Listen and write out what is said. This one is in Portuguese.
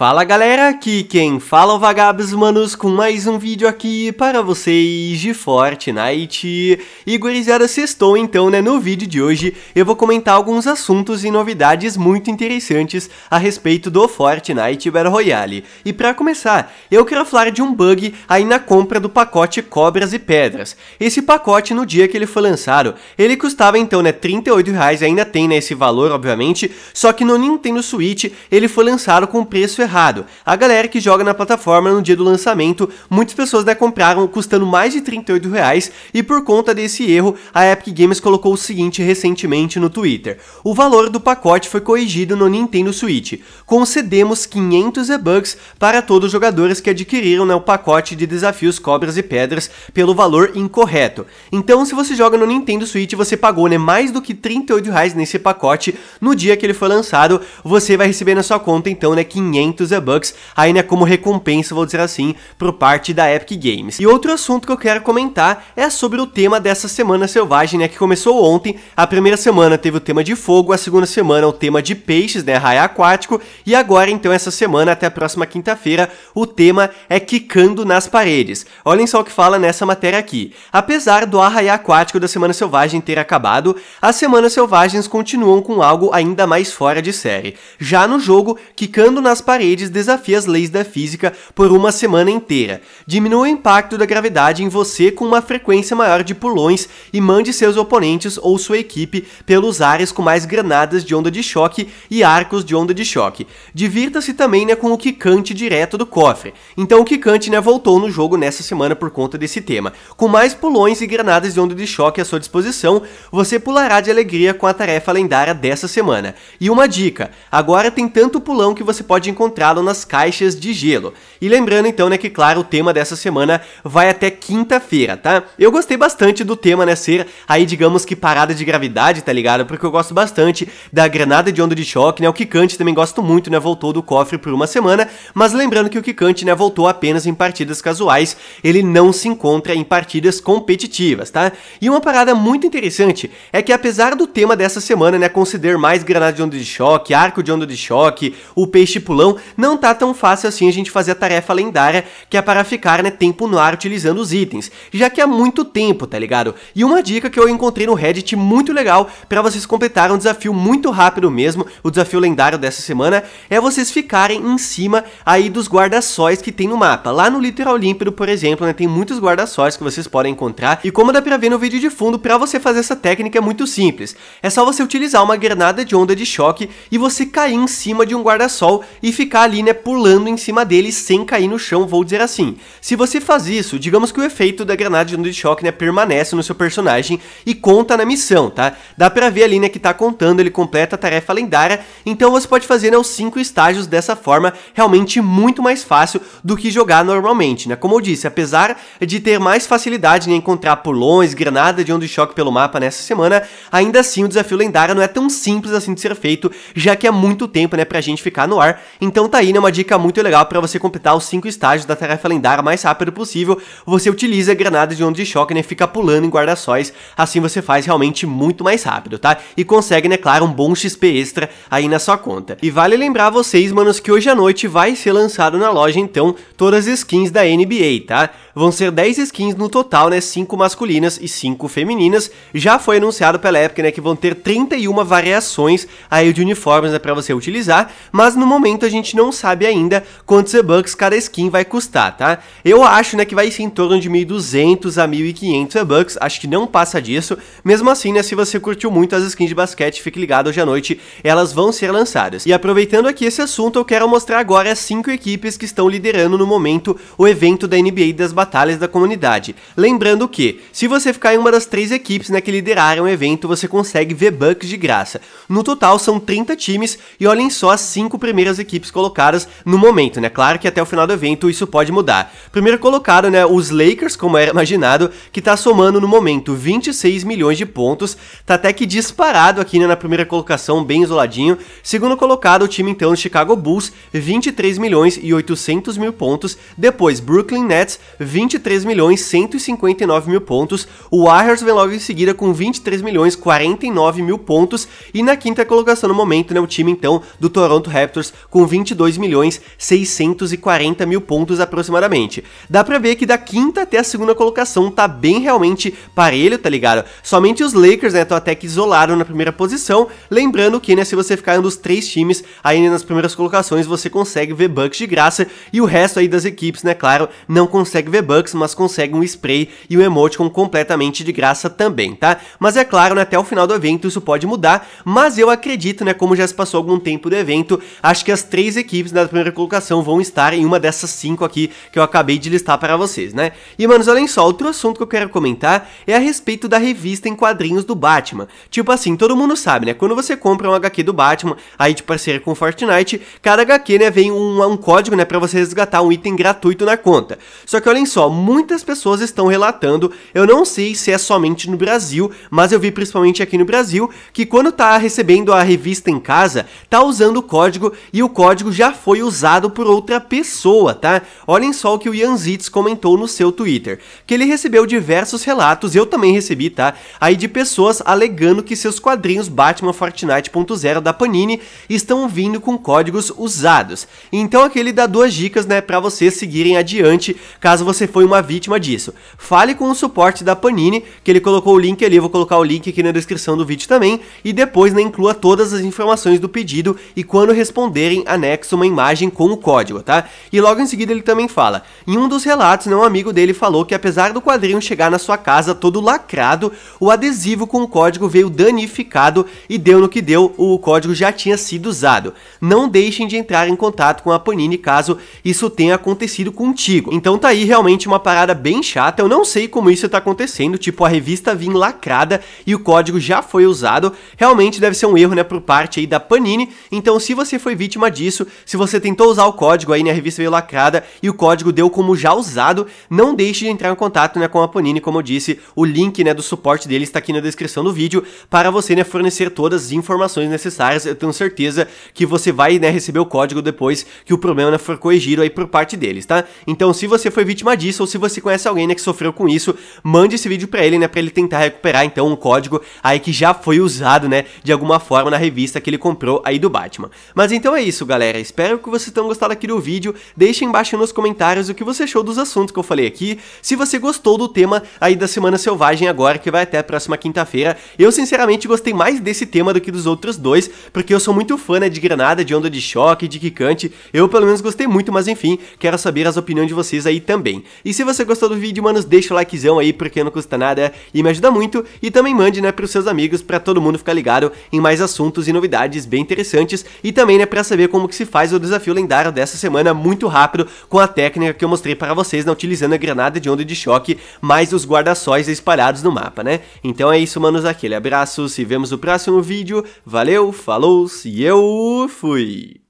Fala galera, aqui quem fala é o Vagabos Manos com mais um vídeo aqui para vocês de Fortnite. E gurizada, sextou então, né? No vídeo de hoje eu vou comentar alguns assuntos e novidades muito interessantes a respeito do Fortnite Battle Royale. E para começar, eu quero falar de um bug aí na compra do pacote Cobras e Pedras. Esse pacote, no dia que ele foi lançado, ele custava então, né, R$38,00, 38, reais, ainda tem né, esse valor, obviamente, só que no Nintendo Switch ele foi lançado com preço errado errado. A galera que joga na plataforma no dia do lançamento, muitas pessoas né, compraram custando mais de 38 reais e por conta desse erro, a Epic Games colocou o seguinte recentemente no Twitter. O valor do pacote foi corrigido no Nintendo Switch. Concedemos 500 e-bucks para todos os jogadores que adquiriram né, o pacote de desafios cobras e pedras pelo valor incorreto. Então, se você joga no Nintendo Switch, você pagou né, mais do que 38 reais nesse pacote no dia que ele foi lançado, você vai receber na sua conta então né, 500 muitos e bucks ainda é como recompensa, vou dizer assim, por parte da Epic Games. E outro assunto que eu quero comentar é sobre o tema dessa Semana Selvagem, né, que começou ontem. A primeira semana teve o tema de fogo, a segunda semana o tema de peixes, né, raio aquático, e agora então essa semana até a próxima quinta-feira, o tema é quicando nas paredes. Olhem só o que fala nessa matéria aqui. Apesar do arraia aquático da Semana Selvagem ter acabado, as Semanas Selvagens continuam com algo ainda mais fora de série. Já no jogo, quicando nas paredes paredes desafia as leis da física por uma semana inteira. Diminua o impacto da gravidade em você com uma frequência maior de pulões e mande seus oponentes ou sua equipe pelos ares com mais granadas de onda de choque e arcos de onda de choque. Divirta-se também né, com o quicante direto do cofre. Então o quicante né, voltou no jogo nessa semana por conta desse tema. Com mais pulões e granadas de onda de choque à sua disposição, você pulará de alegria com a tarefa lendária dessa semana. E uma dica, agora tem tanto pulão que você pode encontrar encontrá-lo nas caixas de gelo. E lembrando então, né, que claro, o tema dessa semana vai até quinta-feira, tá? Eu gostei bastante do tema, né, ser aí, digamos que parada de gravidade, tá ligado? Porque eu gosto bastante da granada de onda de choque, né? O Kikante também gosto muito, né? Voltou do cofre por uma semana, mas lembrando que o Kikante, né, voltou apenas em partidas casuais, ele não se encontra em partidas competitivas, tá? E uma parada muito interessante é que apesar do tema dessa semana, né, conceder mais granada de onda de choque, arco de onda de choque, o peixe pulão, não tá tão fácil assim a gente fazer a tarefa lendária, que é para ficar, né, tempo no ar utilizando os itens, já que há muito tempo, tá ligado? E uma dica que eu encontrei no Reddit muito legal para vocês completarem um desafio muito rápido mesmo, o desafio lendário dessa semana, é vocês ficarem em cima aí dos guarda-sóis que tem no mapa. Lá no litoral límpido, por exemplo, né, tem muitos guarda-sóis que vocês podem encontrar, e como dá pra ver no vídeo de fundo, para você fazer essa técnica é muito simples. É só você utilizar uma granada de onda de choque e você cair em cima de um guarda-sol e ficar ficar ali, né, pulando em cima dele sem cair no chão, vou dizer assim. Se você faz isso, digamos que o efeito da granada de choque, né, permanece no seu personagem e conta na missão, tá? Dá pra ver ali, né, que tá contando, ele completa a tarefa lendária, então você pode fazer, né, os 5 estágios dessa forma, realmente muito mais fácil do que jogar normalmente, né? Como eu disse, apesar de ter mais facilidade em encontrar pulões, granada de onda de choque pelo mapa nessa semana, ainda assim o desafio lendário não é tão simples assim de ser feito, já que é muito tempo, né, pra gente ficar no ar, então então tá aí, né, uma dica muito legal para você completar os 5 estágios da tarefa lendária o mais rápido possível. Você utiliza granadas de onda de choque, né, fica pulando em guarda-sóis, assim você faz realmente muito mais rápido, tá? E consegue, né, claro, um bom XP extra aí na sua conta. E vale lembrar vocês, manos, que hoje à noite vai ser lançado na loja, então, todas as skins da NBA, tá? Vão ser 10 skins no total, né, 5 masculinas e 5 femininas. Já foi anunciado pela Epic, né, que vão ter 31 variações aí de uniformes, né, pra você utilizar, mas no momento a gente gente não sabe ainda quantos E-Bucks cada skin vai custar, tá? Eu acho, né, que vai ser em torno de 1.200 a 1.500 E-Bucks, acho que não passa disso. Mesmo assim, né, se você curtiu muito as skins de basquete, fique ligado, hoje à noite elas vão ser lançadas. E aproveitando aqui esse assunto, eu quero mostrar agora as 5 equipes que estão liderando no momento o evento da NBA das Batalhas da Comunidade. Lembrando que, se você ficar em uma das três equipes né, que lideraram o evento, você consegue V-Bucks de graça. No total, são 30 times e olhem só as 5 primeiras equipes colocados no momento, né? Claro que até o final do evento isso pode mudar. Primeiro colocado, né, os Lakers, como era imaginado, que tá somando no momento 26 milhões de pontos, tá até que disparado aqui, né, na primeira colocação, bem isoladinho. Segundo colocado, o time então Chicago Bulls, 23 milhões e 800 mil pontos. Depois, Brooklyn Nets, 23 milhões 159 mil pontos. O Warriors vem logo em seguida com 23 milhões 49 mil pontos. E na quinta colocação no momento, né, o time então do Toronto Raptors com 20 22 milhões 640 mil pontos aproximadamente. Dá pra ver que da quinta até a segunda colocação tá bem realmente parelho, tá ligado? Somente os Lakers, né, estão até que isolaram na primeira posição, lembrando que, né, se você ficar em um dos três times aí né, nas primeiras colocações, você consegue ver Bucks de graça e o resto aí das equipes, né, claro, não consegue ver Bucks, mas consegue um spray e um emoticon completamente de graça também, tá? Mas é claro, né, até o final do evento isso pode mudar, mas eu acredito, né, como já se passou algum tempo do evento, acho que as três seis equipes da primeira colocação vão estar em uma dessas cinco aqui que eu acabei de listar para vocês, né? E, manos, olhem só, outro assunto que eu quero comentar é a respeito da revista em quadrinhos do Batman. Tipo assim, todo mundo sabe, né? Quando você compra um HQ do Batman, aí de parceria com Fortnite, cada HQ, né, vem um, um código, né, para você resgatar um item gratuito na conta. Só que olhem só, muitas pessoas estão relatando, eu não sei se é somente no Brasil, mas eu vi principalmente aqui no Brasil, que quando tá recebendo a revista em casa, tá usando o código e o código código já foi usado por outra pessoa, tá? Olhem só o que o Yanzitz comentou no seu Twitter, que ele recebeu diversos relatos, eu também recebi, tá? Aí de pessoas alegando que seus quadrinhos Batman Fortnite.0 da Panini estão vindo com códigos usados. Então aqui ele dá duas dicas, né, para vocês seguirem adiante, caso você foi uma vítima disso. Fale com o suporte da Panini, que ele colocou o link ali, vou colocar o link aqui na descrição do vídeo também, e depois né, inclua todas as informações do pedido e quando responderem a anexo uma imagem com o código, tá? E logo em seguida ele também fala: em um dos relatos, né, um amigo dele falou que apesar do quadrinho chegar na sua casa todo lacrado, o adesivo com o código veio danificado e deu no que deu, o código já tinha sido usado. Não deixem de entrar em contato com a Panini caso isso tenha acontecido contigo. Então tá aí realmente uma parada bem chata, eu não sei como isso tá acontecendo, tipo a revista vir lacrada e o código já foi usado, realmente deve ser um erro, né, por parte aí da Panini. Então se você foi vítima disso, isso. Se você tentou usar o código aí, na né, revista veio lacrada e o código deu como já usado, não deixe de entrar em contato né, com a Panini, como eu disse, o link né, do suporte dele está aqui na descrição do vídeo para você né, fornecer todas as informações necessárias. Eu tenho certeza que você vai né, receber o código depois que o problema né, for corrigido aí por parte deles, tá? Então, se você foi vítima disso ou se você conhece alguém né, que sofreu com isso, mande esse vídeo para ele, né, para ele tentar recuperar então um código aí que já foi usado, né, de alguma forma na revista que ele comprou aí do Batman. Mas então é isso, galera galera, espero que vocês tenham gostado aqui do vídeo, deixem embaixo nos comentários o que você achou dos assuntos que eu falei aqui, se você gostou do tema aí da Semana Selvagem agora, que vai até a próxima quinta-feira, eu sinceramente gostei mais desse tema do que dos outros dois, porque eu sou muito fã né, de granada, de onda de choque, de quicante, eu pelo menos gostei muito, mas enfim, quero saber as opiniões de vocês aí também. E se você gostou do vídeo, manos, deixa o likezão aí, porque não custa nada e me ajuda muito, e também mande né, pros seus amigos, para todo mundo ficar ligado em mais assuntos e novidades bem interessantes, e também né, pra saber como que se faz o desafio lendário dessa semana muito rápido com a técnica que eu mostrei para vocês, não né, utilizando a granada de onda de choque, mas os guarda-sóis espalhados no mapa, né? Então é isso, manos, aquele abraço, se vemos no próximo vídeo, valeu, falou e eu fui!